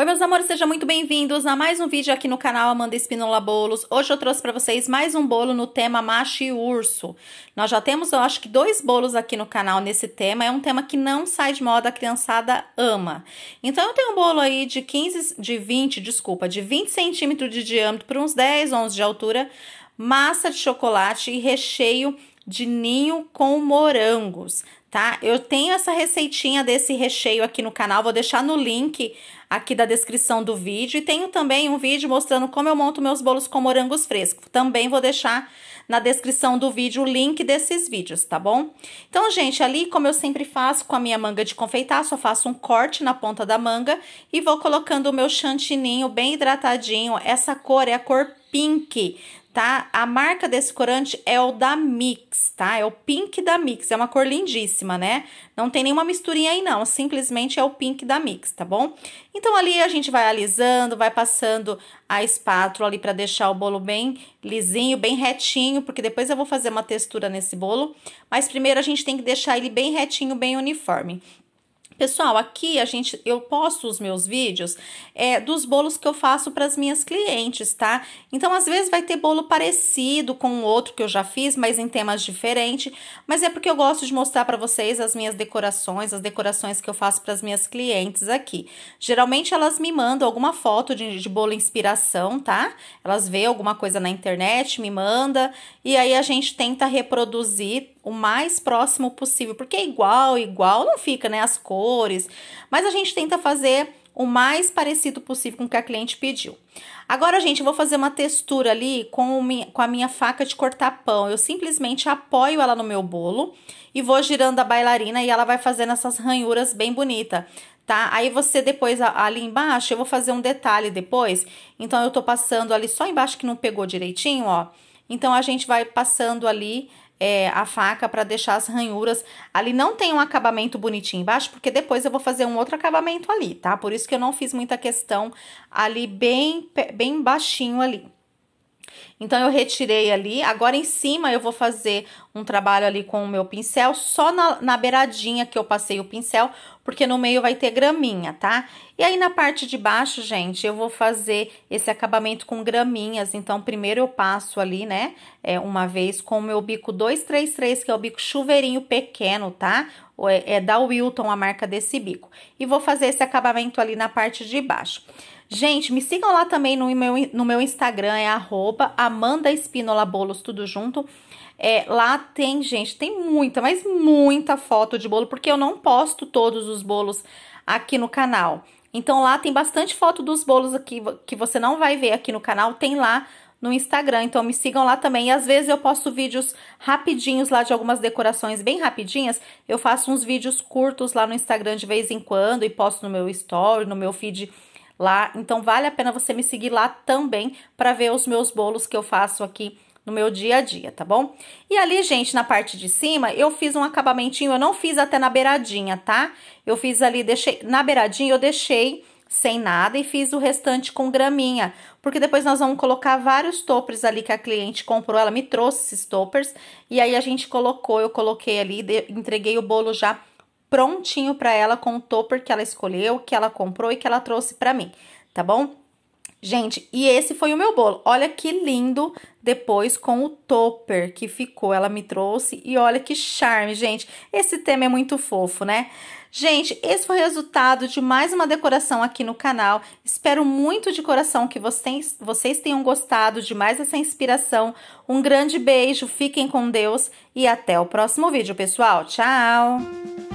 Oi meus amores, sejam muito bem-vindos a mais um vídeo aqui no canal Amanda Espinola Bolos. Hoje eu trouxe para vocês mais um bolo no tema macho e urso. Nós já temos, eu acho que dois bolos aqui no canal nesse tema, é um tema que não sai de moda, a criançada ama. Então eu tenho um bolo aí de 15, de 20, desculpa, de 20 centímetros de diâmetro por uns 10, 11 de altura, massa de chocolate e recheio de ninho com morangos, tá? Eu tenho essa receitinha desse recheio aqui no canal, vou deixar no link aqui da descrição do vídeo. E tenho também um vídeo mostrando como eu monto meus bolos com morangos frescos. Também vou deixar na descrição do vídeo o link desses vídeos, tá bom? Então, gente, ali como eu sempre faço com a minha manga de confeitar, só faço um corte na ponta da manga e vou colocando o meu chantininho bem hidratadinho. Essa cor é a cor pink, tá? A marca desse corante é o da Mix, tá? É o pink da Mix, é uma cor lindíssima, né? Não tem nenhuma misturinha aí não, simplesmente é o pink da Mix, tá bom? Então ali a gente vai alisando, vai passando a espátula ali para deixar o bolo bem lisinho, bem retinho, porque depois eu vou fazer uma textura nesse bolo, mas primeiro a gente tem que deixar ele bem retinho, bem uniforme. Pessoal, aqui a gente, eu posto os meus vídeos é, dos bolos que eu faço para as minhas clientes, tá? Então, às vezes vai ter bolo parecido com o outro que eu já fiz, mas em temas diferentes. Mas é porque eu gosto de mostrar para vocês as minhas decorações, as decorações que eu faço para as minhas clientes aqui. Geralmente elas me mandam alguma foto de, de bolo inspiração, tá? Elas veem alguma coisa na internet, me manda e aí a gente tenta reproduzir o mais próximo possível, porque é igual, igual não fica, né? As cores, mas a gente tenta fazer o mais parecido possível com o que a cliente pediu. Agora, gente, eu vou fazer uma textura ali com, minha, com a minha faca de cortar pão. Eu simplesmente apoio ela no meu bolo e vou girando a bailarina e ela vai fazendo essas ranhuras bem bonita, tá? Aí você depois, ali embaixo, eu vou fazer um detalhe depois. Então, eu tô passando ali só embaixo que não pegou direitinho, ó. Então, a gente vai passando ali é, a faca para deixar as ranhuras. Ali não tem um acabamento bonitinho embaixo, porque depois eu vou fazer um outro acabamento ali, tá? Por isso que eu não fiz muita questão ali bem, bem baixinho ali. Então, eu retirei ali. Agora, em cima, eu vou fazer um trabalho ali com o meu pincel, só na, na beiradinha que eu passei o pincel, porque no meio vai ter graminha, tá? E aí, na parte de baixo, gente, eu vou fazer esse acabamento com graminhas, então primeiro eu passo ali, né, é, uma vez com o meu bico 233, que é o bico chuveirinho pequeno, tá? É, é da Wilton a marca desse bico. E vou fazer esse acabamento ali na parte de baixo. Gente, me sigam lá também no meu, no meu Instagram, é arroba Amanda Espínola Bolos, tudo junto. É, lá tem, gente, tem muita, mas muita foto de bolo, porque eu não posto todos os bolos aqui no canal. Então lá tem bastante foto dos bolos aqui que você não vai ver aqui no canal, tem lá no Instagram. Então me sigam lá também. E às vezes eu posto vídeos rapidinhos lá de algumas decorações bem rapidinhas. Eu faço uns vídeos curtos lá no Instagram de vez em quando e posto no meu story, no meu feed lá. Então vale a pena você me seguir lá também para ver os meus bolos que eu faço aqui no meu dia a dia, tá bom? E ali, gente, na parte de cima, eu fiz um acabamentinho, eu não fiz até na beiradinha, tá? Eu fiz ali, deixei, na beiradinha eu deixei sem nada e fiz o restante com graminha, porque depois nós vamos colocar vários toppers ali que a cliente comprou, ela me trouxe esses toppers, e aí a gente colocou, eu coloquei ali, entreguei o bolo já prontinho para ela com o topper que ela escolheu, que ela comprou e que ela trouxe para mim, tá bom? Gente, e esse foi o meu bolo. Olha que lindo depois com o topper que ficou. Ela me trouxe e olha que charme, gente. Esse tema é muito fofo, né? Gente, esse foi o resultado de mais uma decoração aqui no canal. Espero muito de coração que vocês, vocês tenham gostado de mais essa inspiração. Um grande beijo, fiquem com Deus e até o próximo vídeo, pessoal. Tchau!